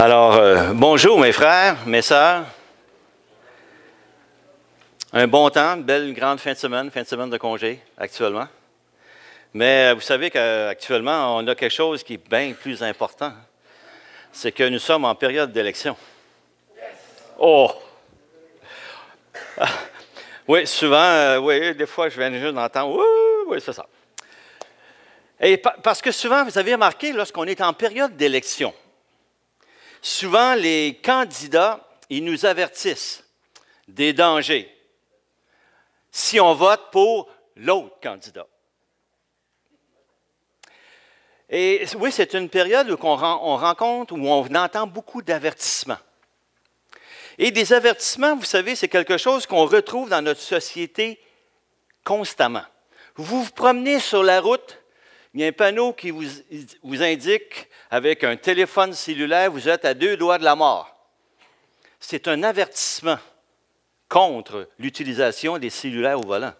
Alors, euh, bonjour mes frères, mes sœurs. Un bon temps, une belle grande fin de semaine, fin de semaine de congé actuellement. Mais euh, vous savez qu'actuellement, euh, on a quelque chose qui est bien plus important. C'est que nous sommes en période d'élection. Oh! Ah. oui, souvent, oui, des fois, je viens juste d'entendre, oui, c'est ça. Et parce que souvent, vous avez remarqué, lorsqu'on est en période d'élection, Souvent, les candidats, ils nous avertissent des dangers si on vote pour l'autre candidat. Et oui, c'est une période où on, on rencontre, où on entend beaucoup d'avertissements. Et des avertissements, vous savez, c'est quelque chose qu'on retrouve dans notre société constamment. Vous vous promenez sur la route, il y a un panneau qui vous, indique avec un téléphone cellulaire, vous êtes à deux doigts de la mort. C'est un avertissement contre l'utilisation des cellulaires au volant.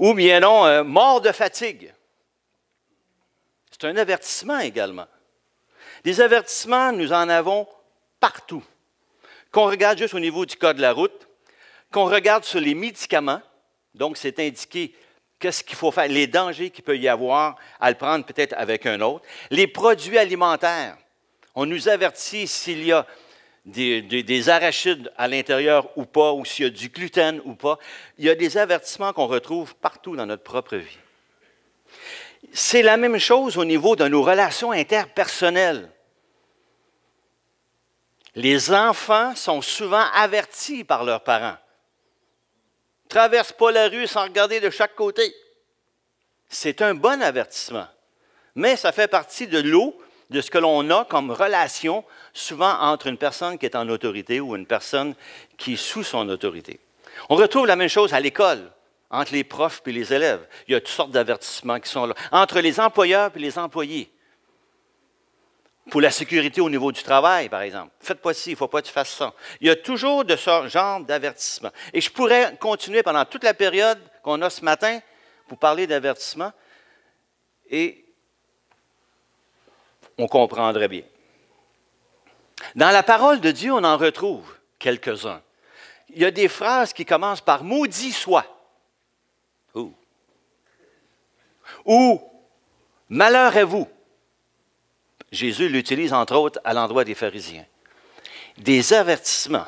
Ou bien non, euh, mort de fatigue. C'est un avertissement également. Des avertissements, nous en avons partout. Qu'on regarde juste au niveau du code de la route, qu'on regarde sur les médicaments, donc c'est indiqué qu'est-ce qu'il faut faire, les dangers qu'il peut y avoir à le prendre peut-être avec un autre. Les produits alimentaires. On nous avertit s'il y a des, arachides à l'intérieur ou pas, ou s'il y a du gluten ou pas. Il y a des avertissements qu'on retrouve partout dans notre propre vie. C'est la même chose au niveau de nos relations interpersonnelles. Les enfants sont souvent avertis par leurs parents. Traverse pas la rue sans regarder de chaque côté. C'est un bon avertissement. Mais ça fait partie de l'eau de ce que l'on a comme relation souvent entre une personne qui est en autorité ou une personne qui est sous son autorité. On retrouve la même chose à l'école, entre les profs et les élèves. Il y a toutes sortes d'avertissements qui sont là, entre les employeurs et les employés pour la sécurité au niveau du travail, par exemple. Faites pas ci, il ne faut pas que tu fasses ça. Il y a toujours de ce genre d'avertissement. Et je pourrais continuer pendant toute la période qu'on a ce matin pour parler d'avertissement et on comprendrait bien. Dans la parole de Dieu, on en retrouve quelques-uns. Il y a des phrases qui commencent par maudit soit ou malheur à vous. Jésus l'utilise entre autres à l'endroit des pharisiens. Des avertissements.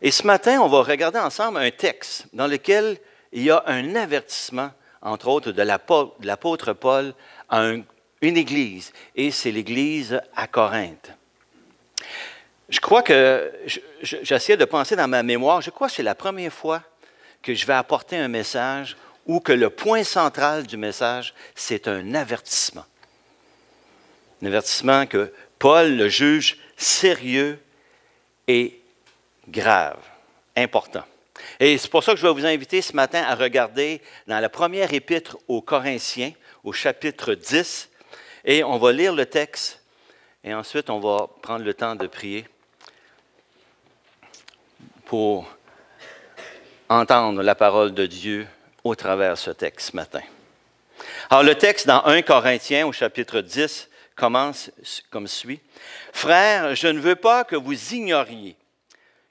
Et ce matin, on va regarder ensemble un texte dans lequel il y a un avertissement, entre autres, de l'apôtre Paul à une église, et c'est l'église à Corinthe. Je crois que, j'essayais de penser dans ma mémoire, je crois que c'est la première fois que je vais apporter un message ou que le point central du message, c'est un avertissement un avertissement que Paul le juge sérieux et grave, important. Et c'est pour ça que je vais vous inviter ce matin à regarder dans la première épître aux Corinthiens, au chapitre 10, et on va lire le texte, et ensuite on va prendre le temps de prier pour entendre la parole de Dieu au travers ce texte ce matin. Alors le texte dans 1 Corinthiens au chapitre 10, commence comme suit. Frères, je ne veux pas que vous ignoriez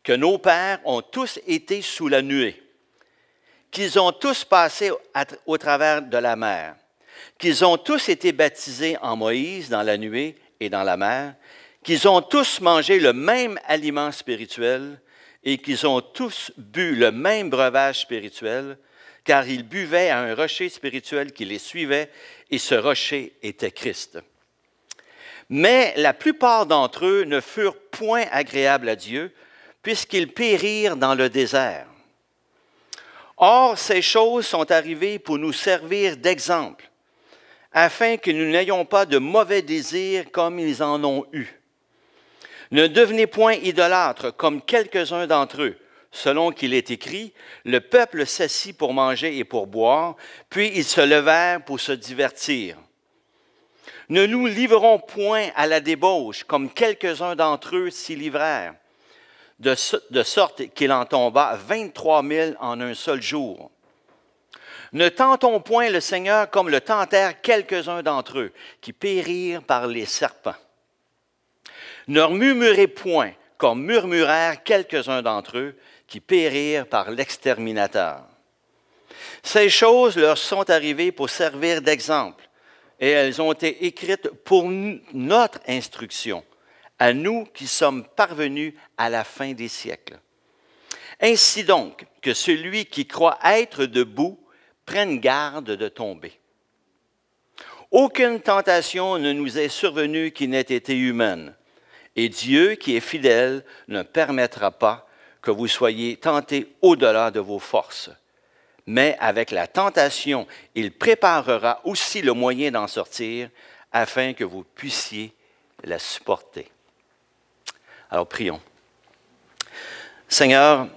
que nos pères ont tous été sous la nuée, qu'ils ont tous passé au travers de la mer, qu'ils ont tous été baptisés en Moïse dans la nuée et dans la mer, qu'ils ont tous mangé le même aliment spirituel et qu'ils ont tous bu le même breuvage spirituel, car ils buvaient à un rocher spirituel qui les suivait, et ce rocher était Christ. Mais la plupart d'entre eux ne furent point agréables à Dieu, puisqu'ils périrent dans le désert. Or, ces choses sont arrivées pour nous servir d'exemple, afin que nous n'ayons pas de mauvais désirs comme ils en ont eu. Ne devenez point idolâtres comme quelques-uns d'entre eux. Selon qu'il est écrit, le peuple s'assit pour manger et pour boire, puis ils se levèrent pour se divertir. Ne nous livrons point à la débauche, comme quelques-uns d'entre eux s'y livrèrent, de, de sorte qu'il en tomba 23 000 en un seul jour. Ne tentons point le Seigneur comme le tentèrent quelques-uns d'entre eux, qui périrent par les serpents. Ne murmurez point comme murmurèrent quelques-uns d'entre eux, qui périrent par l'exterminateur. Ces choses leur sont arrivées pour servir d'exemple et elles ont été écrites pour notre instruction, à nous qui sommes parvenus à la fin des siècles. Ainsi donc, que celui qui croit être debout prenne garde de tomber. Aucune tentation ne nous est survenue qui n'ait été humaine, et Dieu qui est fidèle ne permettra pas que vous soyez tentés au-delà de vos forces mais avec la tentation, il préparera aussi le moyen d'en sortir afin que vous puissiez la supporter. Alors prions. Seigneur,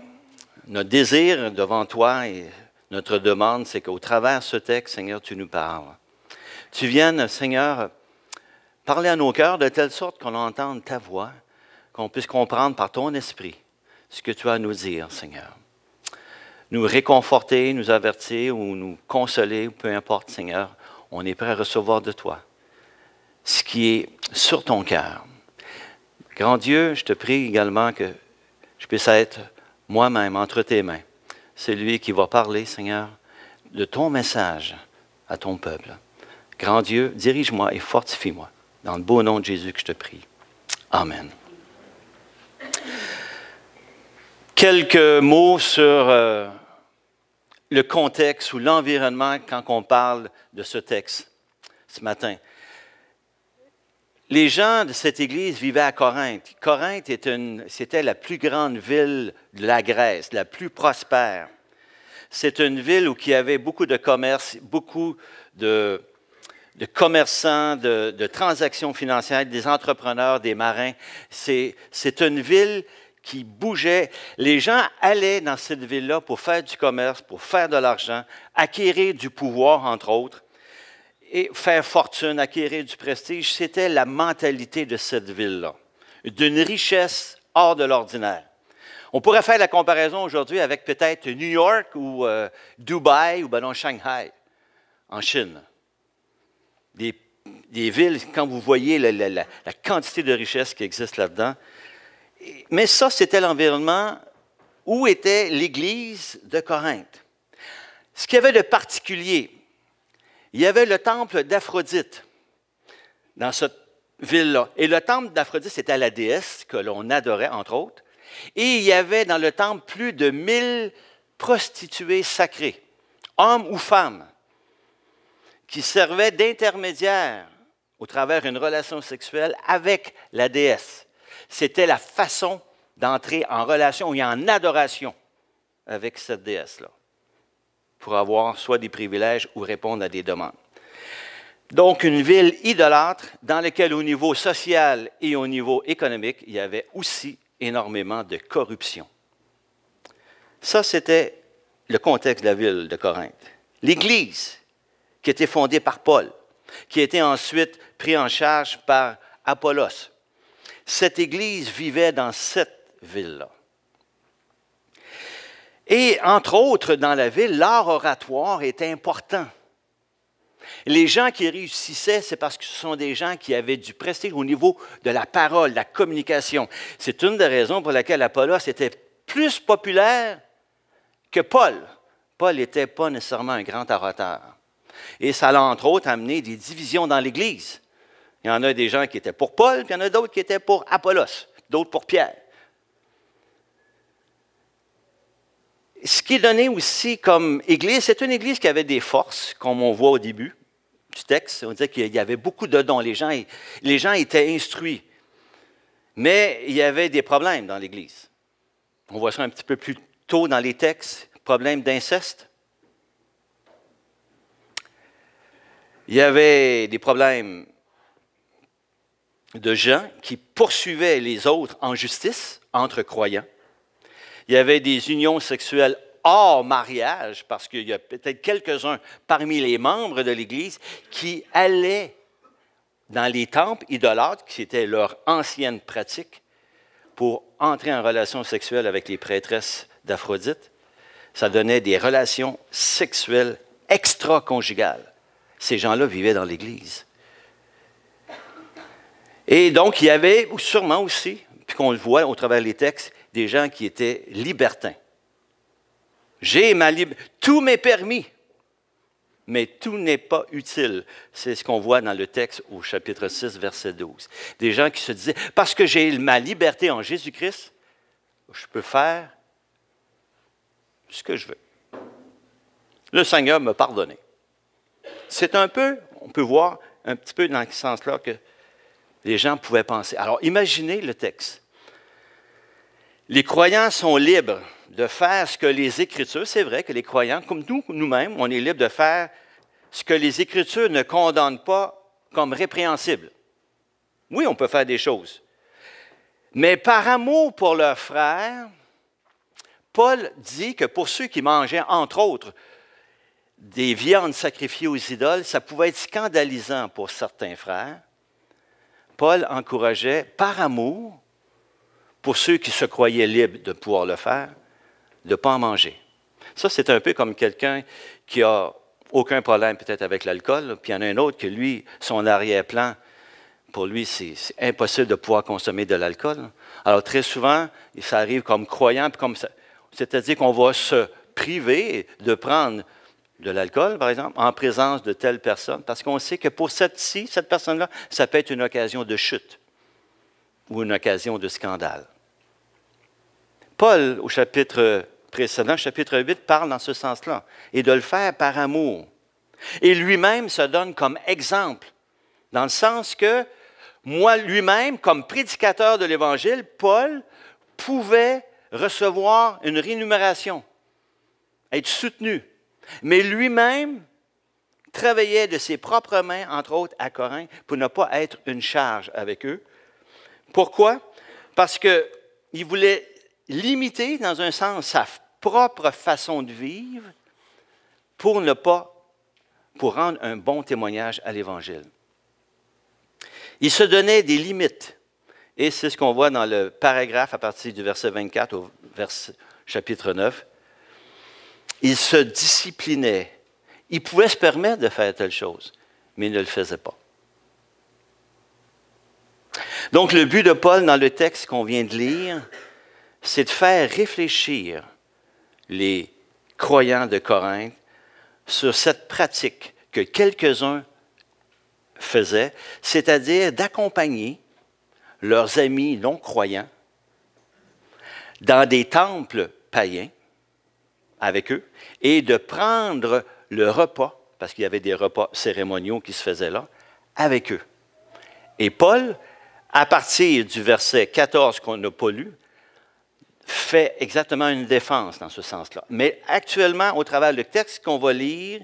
notre désir devant toi et notre demande, c'est qu'au travers de ce texte, Seigneur, tu nous parles. Tu viennes, Seigneur, parler à nos cœurs de telle sorte qu'on entende ta voix, qu'on puisse comprendre par ton esprit ce que tu as à nous dire, Seigneur nous réconforter, nous avertir ou nous consoler, peu importe, Seigneur, on est prêt à recevoir de toi ce qui est sur ton cœur. Grand Dieu, je te prie également que je puisse être moi-même entre tes mains, celui qui va parler, Seigneur, de ton message à ton peuple. Grand Dieu, dirige-moi et fortifie-moi. Dans le beau nom de Jésus que je te prie. Amen. Quelques mots sur euh, le contexte ou l'environnement quand on parle de ce texte ce matin. Les gens de cette église vivaient à Corinthe. Corinthe, c'était la plus grande ville de la Grèce, la plus prospère. C'est une ville où il y avait beaucoup de commerce, beaucoup de, commerçants, de, de, transactions financières, des entrepreneurs, des marins. C'est une ville qui bougeait. Les gens allaient dans cette ville-là pour faire du commerce, pour faire de l'argent, acquérir du pouvoir, entre autres, et faire fortune, acquérir du prestige. C'était la mentalité de cette ville-là, d'une richesse hors de l'ordinaire. On pourrait faire la comparaison aujourd'hui avec peut-être New York ou euh, Dubaï ou ben Shanghai, en Chine. Des, villes, quand vous voyez la quantité de richesse qui existe là-dedans, mais ça, c'était l'environnement où était l'Église de Corinthe. Ce qu'il y avait de particulier, il y avait le temple d'Aphrodite dans cette ville-là. Et le temple d'Aphrodite, c'était la déesse que l'on adorait, entre autres. Et il y avait dans le temple plus de mille prostituées sacrées, hommes ou femmes, qui servaient d'intermédiaires au travers d'une relation sexuelle avec la déesse. C'était la façon d'entrer en relation et en adoration avec cette déesse-là pour avoir soit des privilèges ou répondre à des demandes. Donc, une ville idolâtre dans laquelle, au niveau social et au niveau économique, il y avait aussi énormément de corruption. Ça, c'était le contexte de la ville de Corinthe. L'Église, qui était fondée par Paul, qui a été ensuite pris en charge par Apollos, cette église vivait dans cette ville-là. Et entre autres, dans la ville, l'art oratoire était important. Les gens qui réussissaient, c'est parce que ce sont des gens qui avaient du prestige au niveau de la parole, de la communication. C'est une des raisons pour laquelle Apollos était plus populaire que Paul. Paul n'était pas nécessairement un grand orateur. Et ça a entre autres amené des divisions dans l'Église. Il y en a des gens qui étaient pour Paul, puis il y en a d'autres qui étaient pour Apollos, d'autres pour Pierre. Ce qui est donné aussi comme église, c'est une église qui avait des forces, comme on voit au début du texte. On disait qu'il y avait beaucoup de dons. Les gens, étaient instruits. Mais il y avait des problèmes dans l'église. On voit ça un petit peu plus tôt dans les textes. Problème d'inceste. Il y avait des problèmes de gens qui poursuivaient les autres en justice entre croyants. Il y avait des unions sexuelles hors mariage, parce qu'il y a peut-être quelques-uns parmi les membres de l'Église qui allaient dans les temples idolâtres, qui étaient leur ancienne pratique, pour entrer en relation sexuelle avec les prêtresses d'Aphrodite. Ça donnait des relations sexuelles extra-conjugales. Ces gens-là vivaient dans l'Église. Et donc, il y avait sûrement aussi, puis qu'on le voit au travers des textes, des gens qui étaient libertins. J'ai ma liberté, Tout m'est permis, mais tout n'est pas utile. C'est ce qu'on voit dans le texte au chapitre 6, verset 12. Des gens qui se disaient, parce que j'ai ma liberté en Jésus-Christ, je peux faire ce que je veux. Le Seigneur me pardonné. C'est un peu, on peut voir un petit peu dans ce sens-là que les gens pouvaient penser. Alors imaginez le texte. Les croyants sont libres de faire ce que les Écritures, c'est vrai que les croyants, comme nous, nous-mêmes, on est libres de faire ce que les Écritures ne condamnent pas comme répréhensible. Oui, on peut faire des choses. Mais par amour pour leurs frères, Paul dit que pour ceux qui mangeaient, entre autres, des viandes sacrifiées aux idoles, ça pouvait être scandalisant pour certains frères. Paul encourageait, par amour, pour ceux qui se croyaient libres de pouvoir le faire, de ne pas en manger. Ça, c'est un peu comme quelqu'un qui a aucun problème peut-être avec l'alcool, puis il y en a un autre que lui, son arrière-plan, pour lui, c'est impossible de pouvoir consommer de l'alcool. Alors, très souvent, ça arrive comme croyant, comme ça. C'est-à-dire qu'on va se priver de prendre de l'alcool, par exemple, en présence de telle personne, parce qu'on sait que pour cette-ci, cette personne-là, ça peut être une occasion de chute ou une occasion de scandale. Paul, au chapitre précédent, chapitre 8, parle dans ce sens-là, et de le faire par amour. Et lui-même se donne comme exemple, dans le sens que moi lui-même, comme prédicateur de l'Évangile, Paul pouvait recevoir une rémunération, être soutenu, mais lui-même travaillait de ses propres mains, entre autres à Corinthe, pour ne pas être une charge avec eux. Pourquoi? Parce qu'il voulait limiter, dans un sens, sa propre façon de vivre pour ne pas, pour rendre un bon témoignage à l'Évangile. Il se donnait des limites. Et c'est ce qu'on voit dans le paragraphe à partir du verset 24 au verset, chapitre 9 il se disciplinait. Il pouvait se permettre de faire telle chose, mais il ne le faisait pas. Donc le but de Paul dans le texte qu'on vient de lire, c'est de faire réfléchir les croyants de Corinthe sur cette pratique que quelques-uns faisaient, c'est-à-dire d'accompagner leurs amis non-croyants dans des temples païens avec eux et de prendre le repas, parce qu'il y avait des repas cérémoniaux qui se faisaient là, avec eux. Et Paul, à partir du verset 14 qu'on n'a pas lu, fait exactement une défense dans ce sens-là. Mais actuellement, au travers du texte qu'on va lire,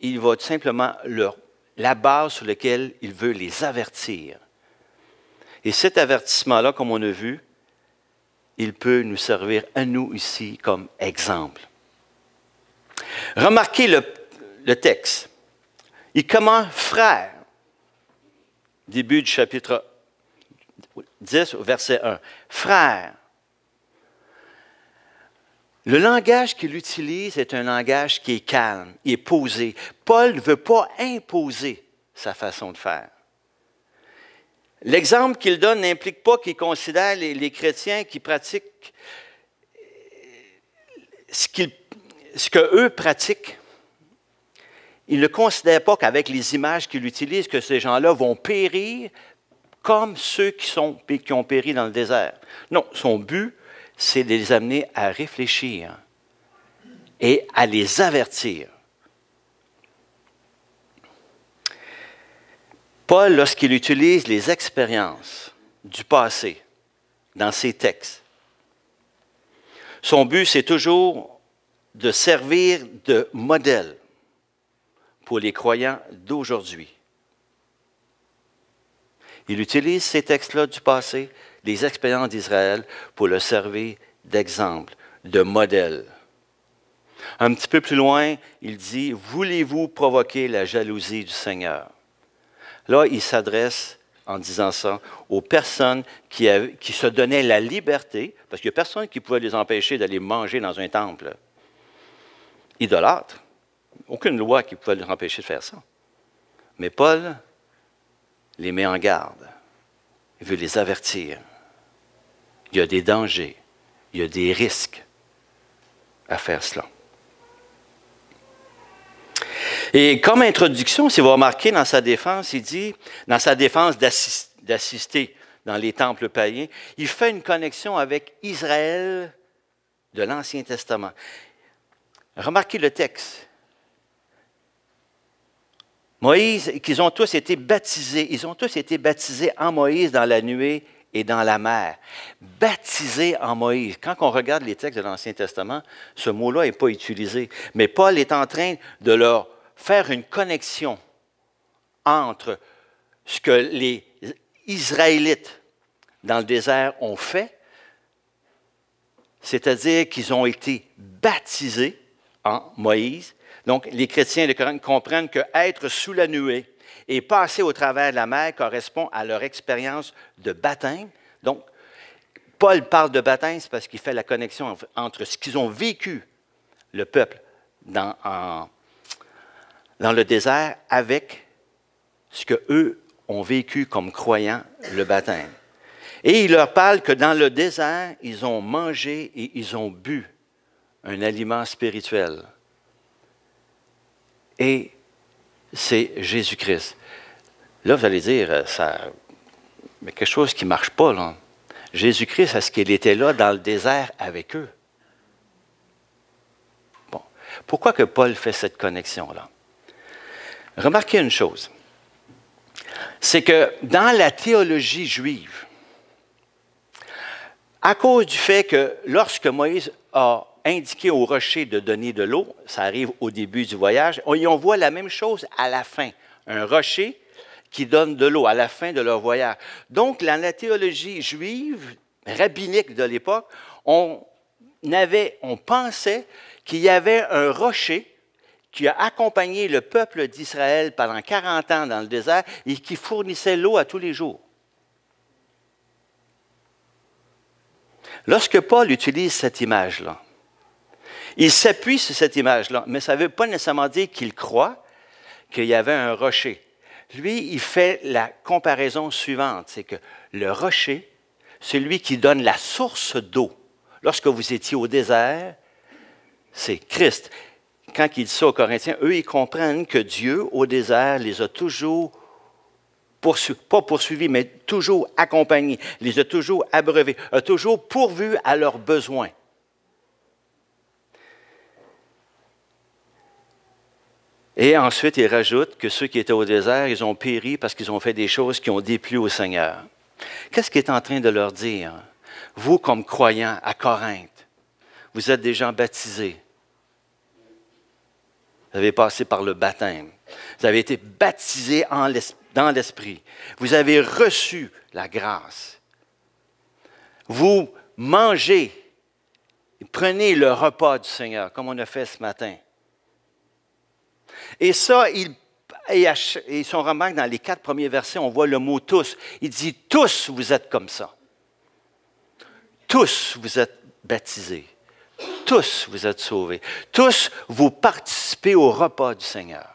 il va simplement leur, la base sur laquelle il veut les avertir. Et cet avertissement-là, comme on a vu, il peut nous servir à nous ici comme exemple. Remarquez le, texte. Il commence frère, début du chapitre 10, verset 1. Frère. Le langage qu'il utilise est un langage qui est calme, il est posé. Paul ne veut pas imposer sa façon de faire. L'exemple qu'il donne n'implique pas qu'il considère les, chrétiens qui pratiquent euh, ce, qu'eux pratiquent. Il ne considère pas qu'avec les images qu'il utilise, que ces gens-là vont périr comme ceux qui, qui ont péri dans le désert. Non, son but, c'est de les amener à réfléchir et à les avertir. Paul, lorsqu'il utilise les expériences du passé dans ses textes, son but, c'est toujours de servir de modèle pour les croyants d'aujourd'hui. Il utilise ces textes-là du passé, les expériences d'Israël, pour le servir d'exemple, de modèle. Un petit peu plus loin, il dit, Voulez-vous provoquer la jalousie du Seigneur? Là, il s'adresse en disant ça aux personnes qui, se donnaient la liberté, parce qu'il n'y a personne qui pouvait les empêcher d'aller manger dans un temple. idolâtre. Aucune loi qui pouvait les empêcher de faire ça. Mais Paul les met en garde. Il veut les avertir. Il y a des dangers, il y a des risques à faire cela. Et comme introduction, si vous remarquez dans sa défense, il dit, dans sa défense d'assister dans les temples païens, il fait une connexion avec Israël de l'Ancien Testament. Remarquez le texte. Moïse, qu'ils ont tous été baptisés, ils ont tous été baptisés en Moïse dans la nuée et dans la mer. Baptisés en Moïse. Quand on regarde les textes de l'Ancien Testament, ce mot-là n'est pas utilisé. Mais Paul est en train de leur faire une connexion entre ce que les Israélites dans le désert ont fait, c'est-à-dire qu'ils ont été baptisés en Moïse. Donc, les chrétiens de Corinne comprennent que être sous la nuée et passer au travers de la mer correspond à leur expérience de baptême. Donc, Paul parle de baptême, parce qu'il fait la connexion entre ce qu'ils ont vécu, le peuple, dans, en, dans le désert avec ce que eux ont vécu comme croyants le baptême. Et il leur parle que dans le désert, ils ont mangé et ils ont bu un aliment spirituel. Et c'est Jésus-Christ. Là, vous allez dire, euh, ça, mais quelque chose qui ne marche pas, Jésus-Christ, est-ce qu'il était là dans le désert avec eux? Bon. Pourquoi que Paul fait cette connexion-là? Remarquez une chose, c'est que dans la théologie juive, à cause du fait que lorsque Moïse a indiqué au rocher de donner de l'eau, ça arrive au début du voyage, on, y on voit la même chose à la fin, un rocher qui donne de l'eau à la fin de leur voyage. Donc, dans la théologie juive, rabbinique de l'époque, on, on pensait qu'il y avait un rocher qui a accompagné le peuple d'Israël pendant 40 ans dans le désert et qui fournissait l'eau à tous les jours. Lorsque Paul utilise cette image-là, il s'appuie sur cette image-là, mais ça ne veut pas nécessairement dire qu'il croit qu'il y avait un rocher. Lui, il fait la comparaison suivante, c'est que le rocher, celui qui donne la source d'eau, lorsque vous étiez au désert, c'est Christ quand il dit ça aux Corinthiens, eux, ils comprennent que Dieu, au désert, les a toujours pas poursuivis, mais toujours accompagnés, les a toujours abreuvés, a toujours pourvu à leurs besoins. Et ensuite, il rajoute que ceux qui étaient au désert, ils ont péri parce qu'ils ont fait des choses qui ont déplu au Seigneur. Qu'est-ce qu'il est en train de leur dire? Vous, comme croyants à Corinthe, vous êtes des gens baptisés, vous avez passé par le baptême. Vous avez été baptisé dans l'Esprit. Vous avez reçu la grâce. Vous mangez, prenez le repas du Seigneur, comme on a fait ce matin. Et ça, il, et remarque dans les quatre premiers versets, on voit le mot tous. Il dit, tous vous êtes comme ça. Tous vous êtes baptisés tous vous êtes sauvés. Tous vous participez au repas du Seigneur,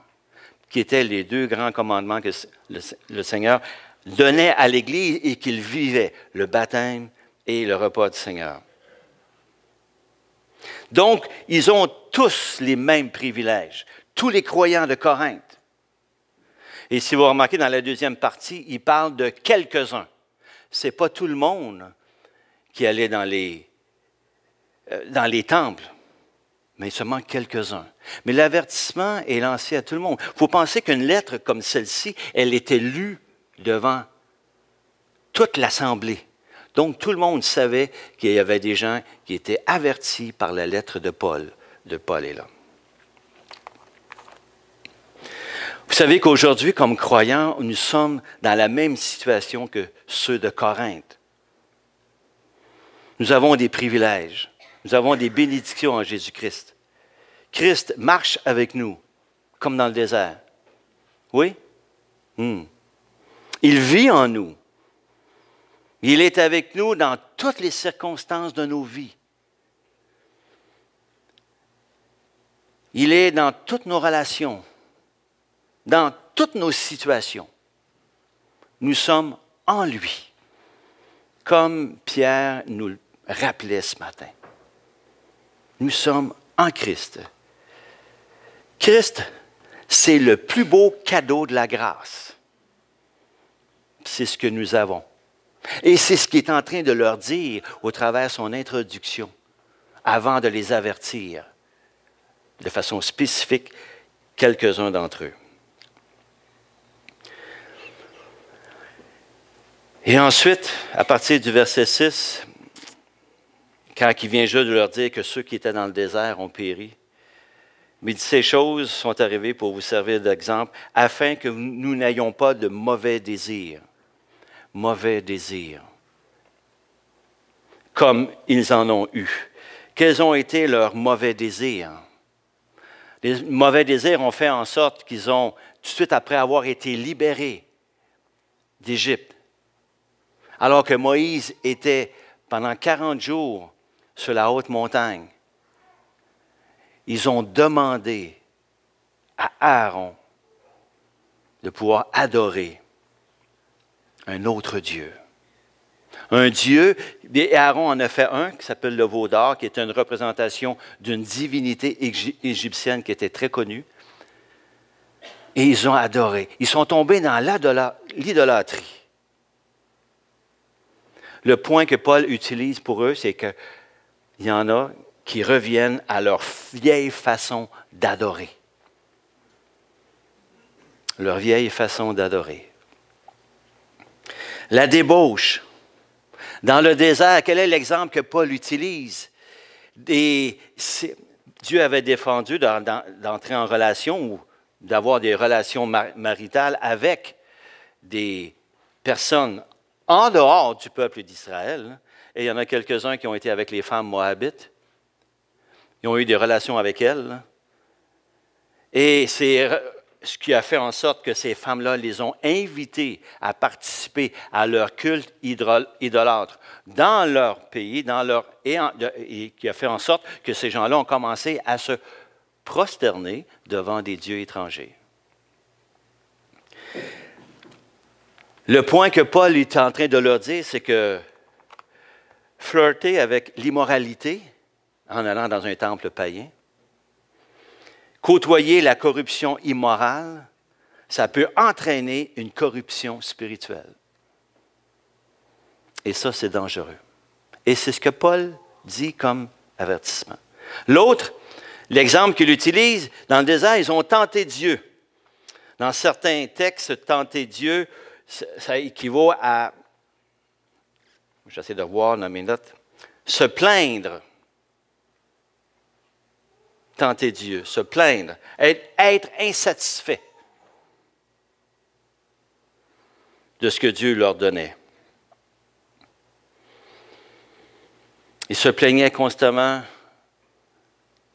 qui étaient les deux grands commandements que le, Seigneur donnait à l'Église et qu'il vivait, le baptême et le repas du Seigneur. Donc, ils ont tous les mêmes privilèges, tous les croyants de Corinthe. Et si vous remarquez dans la deuxième partie, il parle de quelques-uns. Ce n'est pas tout le monde qui allait dans les euh, dans les temples, mais manque quelques-uns. Mais l'avertissement est lancé à tout le monde. Il faut penser qu'une lettre comme celle-ci, elle était lue devant toute l'Assemblée. Donc tout le monde savait qu'il y avait des gens qui étaient avertis par la lettre de Paul, de Paul et là. Vous savez qu'aujourd'hui, comme croyants, nous sommes dans la même situation que ceux de Corinthe. Nous avons des privilèges. Nous avons des bénédictions en Jésus-Christ. Christ marche avec nous, comme dans le désert. Oui? Hmm. Il vit en nous. Il est avec nous dans toutes les circonstances de nos vies. Il est dans toutes nos relations, dans toutes nos situations. Nous sommes en lui, comme Pierre nous le rappelait ce matin nous sommes en Christ. Christ, c'est le plus beau cadeau de la grâce. C'est ce que nous avons. Et c'est ce qu'il est en train de leur dire au travers son introduction, avant de les avertir de façon spécifique quelques-uns d'entre eux. Et ensuite, à partir du verset 6, quand il vient juste de leur dire que ceux qui étaient dans le désert ont péri. Mais ces choses sont arrivées pour vous servir d'exemple, afin que nous n'ayons pas de mauvais désirs. Mauvais désirs. Comme ils en ont eu. Quels ont été leurs mauvais désirs? Les mauvais désirs ont fait en sorte qu'ils ont, tout de suite après avoir été libérés d'Égypte, alors que Moïse était pendant 40 jours sur la haute montagne, ils ont demandé à Aaron de pouvoir adorer un autre Dieu. Un Dieu, et Aaron en a fait un qui s'appelle le veau d'or, qui est une représentation d'une divinité égyptienne qui était très connue. Et ils ont adoré. Ils sont tombés dans l'idolâtrie. Le point que Paul utilise pour eux, c'est que il y en a qui reviennent à leur vieille façon d'adorer. Leur vieille façon d'adorer. La débauche. Dans le désert, quel est l'exemple que Paul utilise? Dieu avait défendu d'entrer en relation ou d'avoir des relations maritales avec des personnes en dehors du peuple d'Israël et il y en a quelques-uns qui ont été avec les femmes moabites. Ils ont eu des relations avec elles. Et c'est ce qui a fait en sorte que ces femmes-là les ont invitées à participer à leur culte idolâtre dans leur pays, dans leur, et qui a fait en sorte que ces gens-là ont commencé à se prosterner devant des dieux étrangers. Le point que Paul est en train de leur dire, c'est que flirter avec l'immoralité en allant dans un temple païen, côtoyer la corruption immorale, ça peut entraîner une corruption spirituelle. Et ça, c'est dangereux. Et c'est ce que Paul dit comme avertissement. L'autre, l'exemple qu'il utilise, dans le désert, ils ont tenté Dieu. Dans certains textes, tenter Dieu, ça équivaut à J'essaie de voir dans mes notes. Se plaindre. Tenter Dieu, se plaindre, être, être insatisfait de ce que Dieu leur donnait. Ils se plaignaient constamment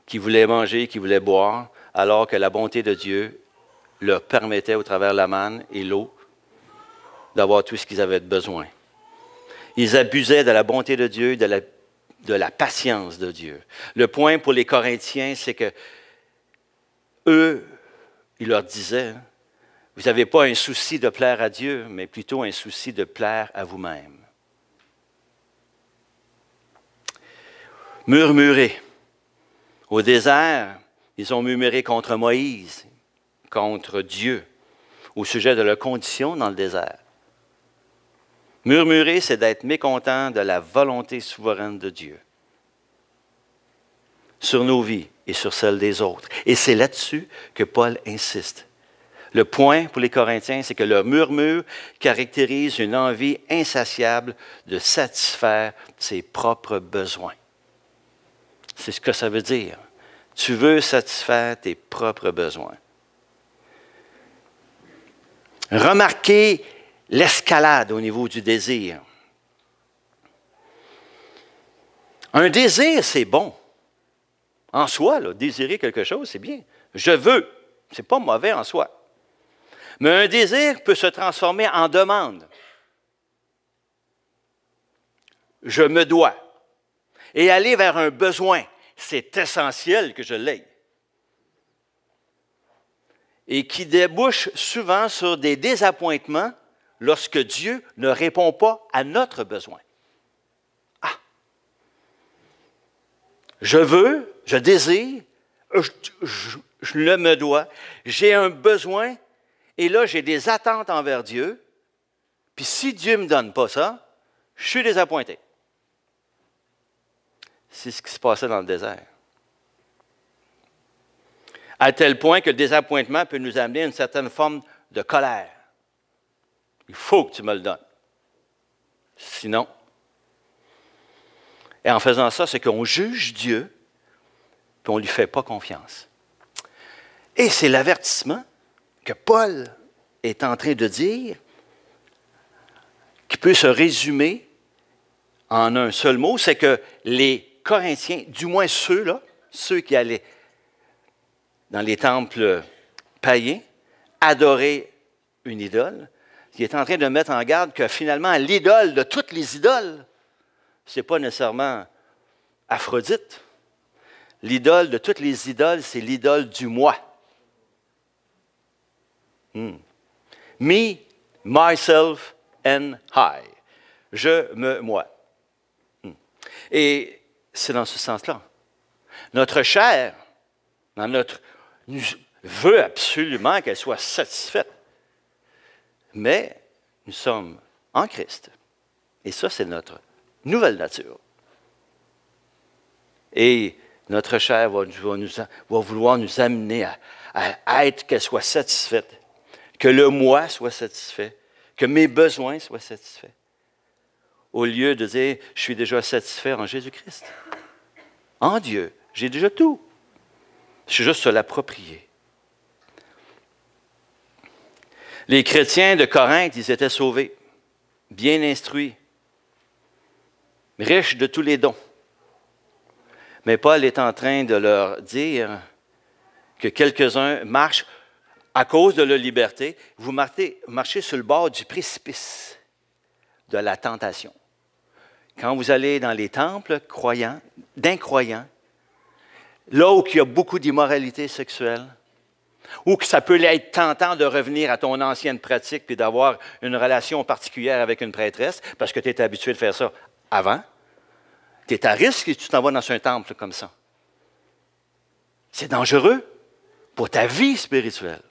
qu'ils voulaient manger, qu'ils voulaient boire, alors que la bonté de Dieu leur permettait, au travers la manne et l'eau, d'avoir tout ce qu'ils avaient besoin. Ils abusaient de la bonté de Dieu, de la, de la patience de Dieu. Le point pour les Corinthiens, c'est que eux, ils leur disaient, vous n'avez pas un souci de plaire à Dieu, mais plutôt un souci de plaire à vous-même. Murmurer. Au désert, ils ont murmuré contre Moïse, contre Dieu, au sujet de leur condition dans le désert. Murmurer, c'est d'être mécontent de la volonté souveraine de Dieu sur nos vies et sur celles des autres. Et c'est là-dessus que Paul insiste. Le point pour les Corinthiens, c'est que leur murmure caractérise une envie insatiable de satisfaire ses propres besoins. C'est ce que ça veut dire. Tu veux satisfaire tes propres besoins. Remarquez l'escalade au niveau du désir. Un désir, c'est bon. En soi, désirer quelque chose, c'est bien. Je veux, c'est pas mauvais en soi. Mais un désir peut se transformer en demande. Je me dois. Et aller vers un besoin, c'est essentiel que je l'aie. Et qui débouche souvent sur des désappointements lorsque Dieu ne répond pas à notre besoin. Ah! Je veux, je désire, je, le me dois, j'ai un besoin, et là j'ai des attentes envers Dieu, puis si Dieu ne me donne pas ça, je suis désappointé. C'est ce qui se passait dans le désert. À tel point que le désappointement peut nous amener à une certaine forme de colère il faut que tu me le donnes. Sinon. Et en faisant ça, c'est qu'on juge Dieu, et on ne lui fait pas confiance. Et c'est l'avertissement que Paul est en train de dire qui peut se résumer en un seul mot, c'est que les Corinthiens, du moins ceux-là, ceux qui allaient dans les temples païens, adoraient une idole, il est en train de mettre en garde que finalement, l'idole de toutes les idoles, ce n'est pas nécessairement Aphrodite. L'idole de toutes les idoles, c'est l'idole du moi. Hmm. Me, myself and I. Je, me, moi. Hmm. Et c'est dans ce sens-là. Notre chair, dans notre, veut absolument qu'elle soit satisfaite mais nous sommes en Christ. Et ça, c'est notre nouvelle nature. Et notre chair va, vouloir nous amener à, être, qu'elle soit satisfaite, que le moi soit satisfait, que mes besoins soient satisfaits, au lieu de dire, je suis déjà satisfait en Jésus-Christ, en Dieu, j'ai déjà tout. Je suis juste à l'approprier. Les chrétiens de Corinthe, ils étaient sauvés, bien instruits, riches de tous les dons. Mais Paul est en train de leur dire que quelques-uns marchent à cause de leur liberté, vous marchez, sur le bord du précipice de la tentation. Quand vous allez dans les temples croyants, d'incroyants, là où il y a beaucoup d'immoralité sexuelle, ou que ça peut être tentant de revenir à ton ancienne pratique et d'avoir une relation particulière avec une prêtresse parce que tu étais habitué de faire ça avant. Tu es à risque si tu t'envoies dans un temple comme ça. C'est dangereux pour ta vie spirituelle,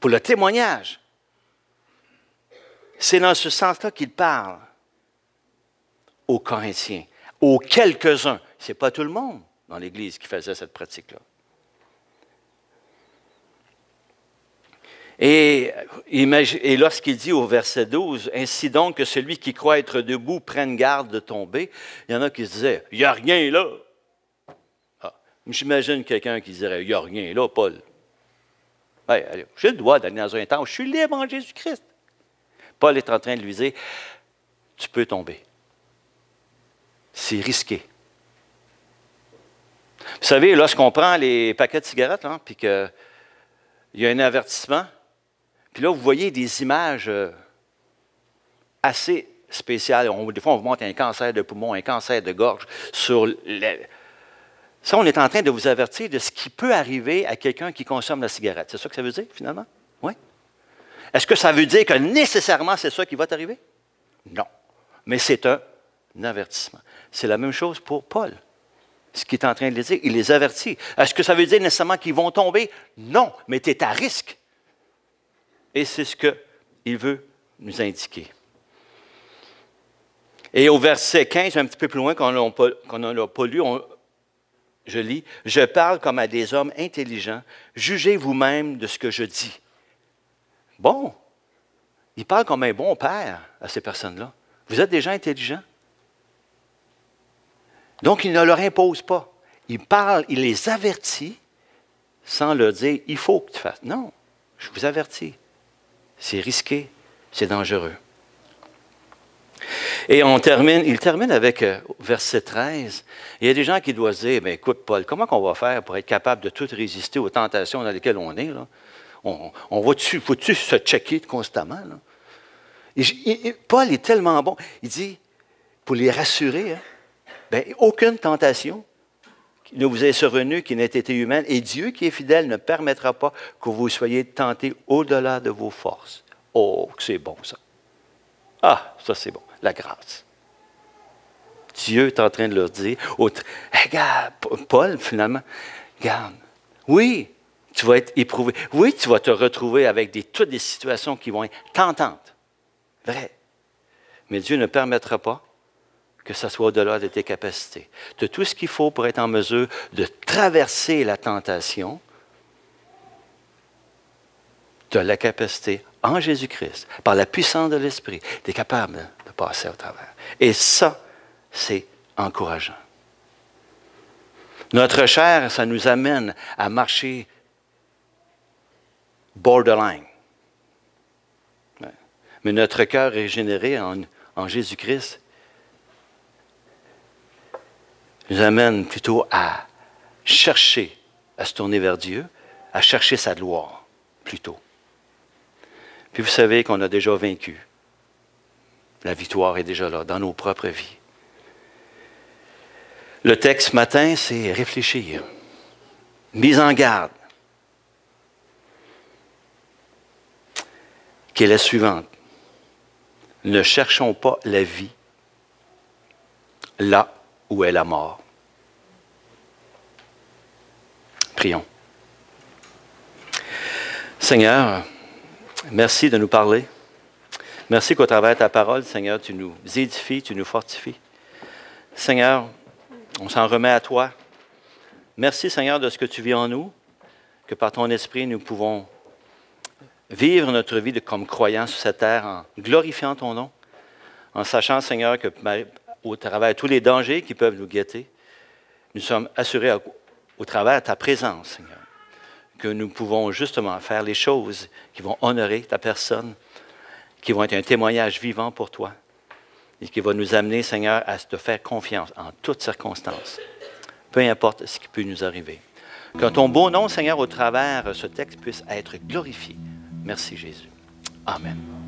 pour le témoignage. C'est dans ce sens-là qu'il parle aux Corinthiens, aux quelques-uns. Ce n'est pas tout le monde dans l'Église qui faisait cette pratique-là. Et, et lorsqu'il dit au verset 12, Ainsi donc que celui qui croit être debout prenne garde de tomber, il y en a qui se disaient, Il n'y a rien là. Ah, j'imagine quelqu'un qui dirait, Il n'y a rien là, Paul. Je j'ai le droit d'aller dans un temps. je suis libre en Jésus-Christ. Paul est en train de lui dire, Tu peux tomber. C'est risqué. Vous savez, lorsqu'on prend les paquets de cigarettes, hein, puis qu'il y a un avertissement, puis là, vous voyez des images euh, assez spéciales. des fois, on vous montre un cancer de poumon, un cancer de gorge. Sur Ça, on est en train de vous avertir de ce qui peut arriver à quelqu'un qui consomme la cigarette. C'est ça que ça veut dire, finalement? Oui. Est-ce que ça veut dire que nécessairement c'est ça qui va t'arriver? Non. Mais c'est un avertissement. C'est la même chose pour Paul ce qu'il est en train de les dire. Il les avertit. Est-ce que ça veut dire nécessairement qu'ils vont tomber? Non, mais tu es à risque. Et c'est ce qu'il veut nous indiquer. Et au verset 15, un petit peu plus loin, qu'on n'en a pas lu, je lis, Je parle comme à des hommes intelligents, jugez vous-même de ce que je dis. Bon, il parle comme un bon père à ces personnes-là. Vous êtes des gens intelligents. Donc, il ne leur impose pas. Il parle, il les avertit sans leur dire, il faut que tu fasses. Non, je vous avertis. C'est risqué, c'est dangereux. Et on termine, il termine avec euh, verset 13. Il y a des gens qui doivent dire, mais écoute Paul, comment on va faire pour être capable de tout résister aux tentations dans lesquelles on est? Là? On, va faut-tu se checker constamment? Paul est tellement bon. Il dit, pour les rassurer, hein, ben, aucune tentation ne vous est survenu qui n'ait été humain, et Dieu qui est fidèle ne permettra pas que vous soyez tentés au-delà de vos forces. Oh, c'est bon ça. Ah, ça c'est bon, la grâce. Dieu est en train de leur dire, regarde, Paul finalement, regarde, oui, tu vas être éprouvé, oui, tu vas te retrouver avec toutes des situations qui vont être tentantes, vrai, mais Dieu ne permettra pas que ce soit au-delà de tes capacités. de tout ce qu'il faut pour être en mesure de traverser la tentation. Tu as la capacité en Jésus-Christ, par la puissance de l'Esprit, tu es capable de passer au travers. Et ça, c'est encourageant. Notre chair, ça nous amène à marcher borderline. Mais notre cœur est généré en, en Jésus-Christ nous amène plutôt à chercher à se tourner vers Dieu, à chercher sa gloire, plutôt. Puis vous savez qu'on a déjà vaincu. La victoire est déjà là, dans nos propres vies. Le texte ce matin, c'est réfléchir, mise en garde, qui est la suivante. Ne cherchons pas la vie là où est la mort Prions. Seigneur, merci de nous parler. Merci qu'au travers de ta parole, Seigneur, tu nous édifies, tu nous fortifies. Seigneur, on s'en remet à toi. Merci, Seigneur, de ce que tu vis en nous, que par ton esprit, nous pouvons vivre notre vie comme croyants sur cette terre en glorifiant ton nom, en sachant, Seigneur, que au travers tous les dangers qui peuvent nous guetter, nous sommes assurés au travers de ta présence, Seigneur, que nous pouvons justement faire les choses qui vont honorer ta personne, qui vont être un témoignage vivant pour toi et qui va nous amener, Seigneur, à te faire confiance en toutes circonstances, peu importe ce qui peut nous arriver. Que ton beau nom, Seigneur, au travers euh, ce texte puisse être glorifié. Merci Jésus. Amen.